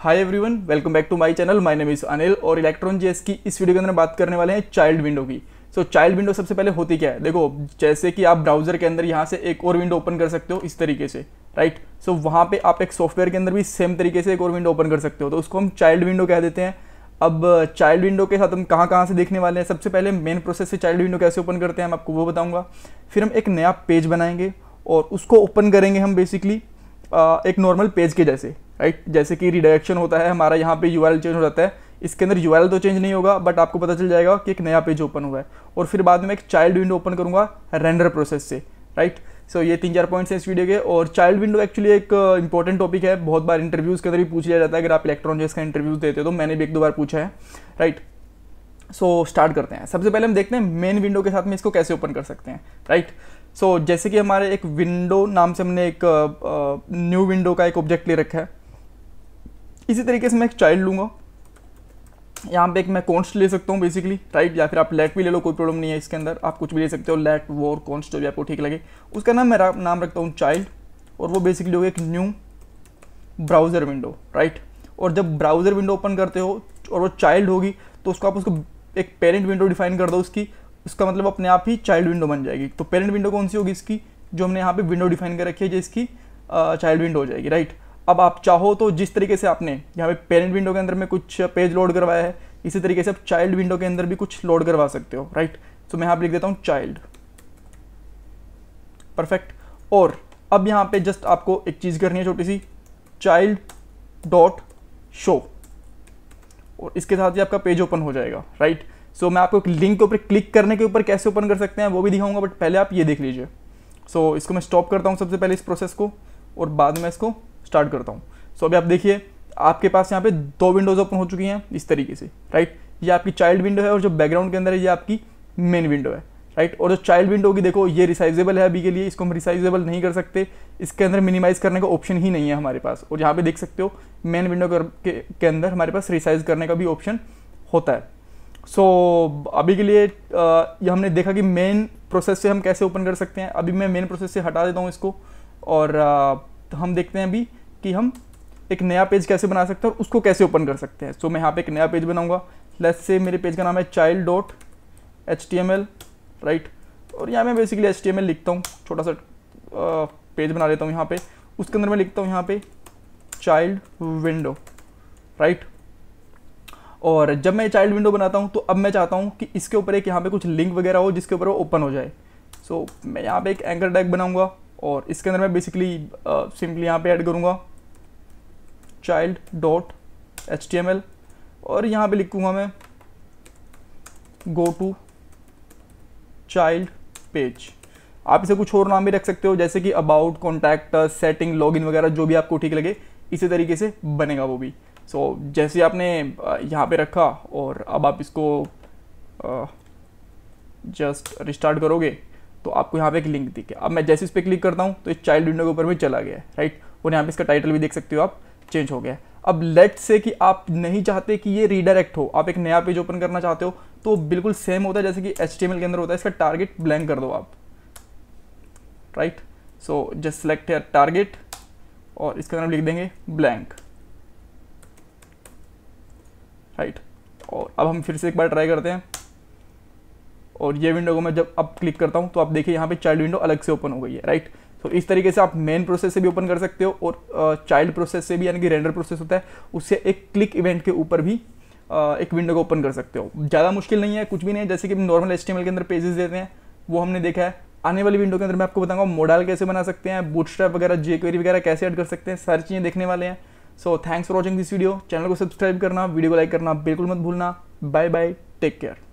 Hi everyone welcome back to my channel my name is Anil और Electron जेस की इस वीडियो के अंदर बात करने वाले हैं चाइल्ड विंडो की सो चाइल्ड विंडो सबसे पहले होती क्या है देखो जैसे कि आप ब्राउजर के अंदर यहाँ से एक और विंडो ओपन कर सकते हो इस तरीके से राइट सो so, वहाँ पे आप एक सॉफ्टवेयर के अंदर भी सेम तरीके से एक और विंडो ओपन कर सकते हो तो उसको हम चाइल्ड विंडो कह देते हैं अब चाइल्ड विंडो के साथ हम कहाँ कहाँ से देखने वाले हैं सबसे पहले मेन प्रोसेस से चाइल्ड विंडो कैसे ओपन करते हैं मैं आपको वो बताऊँगा फिर हम एक नया पेज बनाएंगे और उसको ओपन करेंगे हम बेसिकली एक नॉर्मल पेज के जैसे राइट जैसे कि रिडायरेक्शन होता है हमारा यहाँ पे यू चेंज हो जाता है इसके अंदर यू तो चेंज नहीं होगा बट आपको पता चल जाएगा कि एक नया पेज ओपन हुआ है और फिर बाद में एक चाइल्ड विंडो ओपन करूँगा रेंडर प्रोसेस से राइट सो so, ये तीन चार पॉइंट्स हैं इस वीडियो के और चाइल्ड विंडो एक्चुअली एक इंपॉर्टेंट टॉपिक है बहुत बार इंटरव्यूज़ के अंदर भी पूछ लिया जाता है अगर आप इलेक्ट्रॉन जेस का देते हो तो मैंने भी एक दो बार पूछा है राइट सो स्टार्ट करते हैं सबसे पहले हम देखते हैं मेन विंडो के साथ में इसको कैसे ओपन कर सकते हैं राइट right? सो so, जैसे कि हमारे एक विंडो नाम से हमने एक न्यू uh, विंडो का एक ऑब्जेक्ट ले रखा है इसी तरीके से मैं एक चाइल्ड लूँगा यहाँ पे एक मैं कॉन्स्ट ले सकता हूँ बेसिकली राइट या फिर आप लेट भी ले लो कोई प्रॉब्लम नहीं है इसके अंदर आप कुछ भी ले सकते हो लेट वॉर कॉन्स्ट जो भी आपको ठीक लगे उसका नाम मैं नाम रखता हूँ चाइल्ड और वो बेसिकली होगा एक न्यू ब्राउज़र विंडो राइट और जब ब्राउज़र विंडो ओपन करते हो और वो चाइल्ड होगी तो उसको आप उसको एक पेरेंट विंडो डिफाइन कर दो उसकी इसका मतलब अपने आप ही चाइल्ड विंडो बन जाएगी तो पेरेंट विंडो कौन सी होगी इसकी जो हमने यहाँ पे विंडो डिफाइन कर रखी है जिसकी इसकी चाइल्ड विंडो हो जाएगी राइट अब आप चाहो तो जिस तरीके से आपने यहाँ पे पेरेंट विंडो के अंदर में कुछ पेज लोड करवाया है इसी तरीके से आप चाइल्ड विंडो के अंदर भी कुछ लोड करवा सकते हो राइट तो मैं यहाँ पर लिख देता हूँ चाइल्ड परफेक्ट और अब यहाँ पे जस्ट आपको एक चीज़ करनी है छोटी सी चाइल्ड डॉट शो और इसके साथ ही आपका पेज ओपन हो जाएगा राइट right? सो so, मैं आपको लिंक के ऊपर क्लिक करने के ऊपर कैसे ओपन कर सकते हैं वो भी दिखाऊंगा बट पहले आप ये देख लीजिए सो so, इसको मैं स्टॉप करता हूँ सबसे पहले इस प्रोसेस को और बाद में इसको स्टार्ट करता हूँ सो so, अभी आप देखिए आपके पास यहाँ पे दो विंडोज़ ओपन हो चुकी हैं इस तरीके से राइट ये आपकी चाइल्ड विंडो है और जो बैकग्राउंड के अंदर है ये आपकी मेन विंडो है राइट और जो चाइल्ड विंडो की देखो ये रिसाइजेबल है अभी के लिए इसको हम रिसाइजेबल नहीं कर सकते इसके अंदर मिनिमाइज़ करने का ऑप्शन ही नहीं है हमारे पास और यहाँ पे देख सकते हो मेन विंडो के, के अंदर हमारे पास रिसाइज करने का भी ऑप्शन होता है सो so, अभी के लिए ये हमने देखा कि मेन प्रोसेस से हम कैसे ओपन कर सकते हैं अभी मैं मेन प्रोसेस से हटा देता हूँ इसको और तो हम देखते हैं अभी कि हम एक नया पेज कैसे बना सकते हैं और उसको कैसे ओपन कर सकते हैं सो so, मैं यहाँ पे एक नया पेज बनाऊँगा लेट्स से मेरे पेज का नाम है child dot H T M L right और यहाँ मैं basically H T M L लिखता हूँ छोटा सा पेज बना लेता हूँ यहाँ पे उसके अंदर मैं लिखता हूँ यहाँ पे चाइल्ड विंडो राइट और जब मैं चाइल्ड विंडो बनाता हूँ तो अब मैं चाहता हूँ कि इसके ऊपर एक यहाँ पे कुछ लिंक वगैरह हो जिसके ऊपर वो ओपन हो जाए सो so, मैं यहाँ पे एक एंकर टैग बनाऊँगा और इसके अंदर मैं बेसिकली सिंपली यहाँ पे ऐड करूँगा चाइल्ड डॉट एच और यहाँ पे लिखूँगा मैं गो टू चाइल्ड पेज आप इसे कुछ और नाम भी रख सकते हो जैसे कि अबाउट कॉन्टैक्ट सेटिंग इन वगैरह जो भी आपको ठीक लगे इसी तरीके से बनेगा वो भी सो so, जैसे आपने यहाँ पे रखा और अब आप इसको जस्ट रिस्टार्ट करोगे तो आपको यहाँ पे एक लिंक दिखे अब मैं जैसे इस पर क्लिक करता हूँ तो इस चाइल्ड विंडो के ऊपर भी चला गया राइट और यहाँ पे इसका टाइटल भी देख सकते हो आप चेंज हो गया है अब लेट से कि आप नहीं चाहते कि ये रीडायरेक्ट हो आप एक नया पेज ओपन करना चाहते हो तो बिल्कुल सेम होता है जैसे कि एच के अंदर होता है इसका टारगेट ब्लैंक कर दो आप right so just select here target और इसके अंदर लिख देंगे ब्लैंक राइट और अब हम फिर से एक बार ट्राई करते हैं और ये विंडो को मैं जब अब क्लिक करता हूँ तो आप देखिए यहाँ पे चाइल्ड विंडो अलग से ओपन हो गई है राइट तो इस तरीके से आप मेन प्रोसेस से भी ओपन कर सकते हो और चाइल्ड प्रोसेस से भी यानी कि रेंडर प्रोसेस होता है उससे एक क्लिक इवेंट के ऊपर भी एक विंडो को ओपन कर सकते हो ज़्यादा मुश्किल नहीं है कुछ भी नहीं है जैसे कि नॉर्मल एस के अंदर पेजेस देते हैं वो हमने देखा है आने वाली विंडो के अंदर मैं आपको बताऊंगा मोडाल कैसे बना सकते हैं बूट वगैरह जे वगैरह कैसे ऐड कर सकते हैं सारी चीज़ें देखने वाले हैं so thanks for watching this video channel को सब्सक्राइब करना वीडियो को लाइक करना बिल्कुल मत भूलना बाय बाय टेक केयर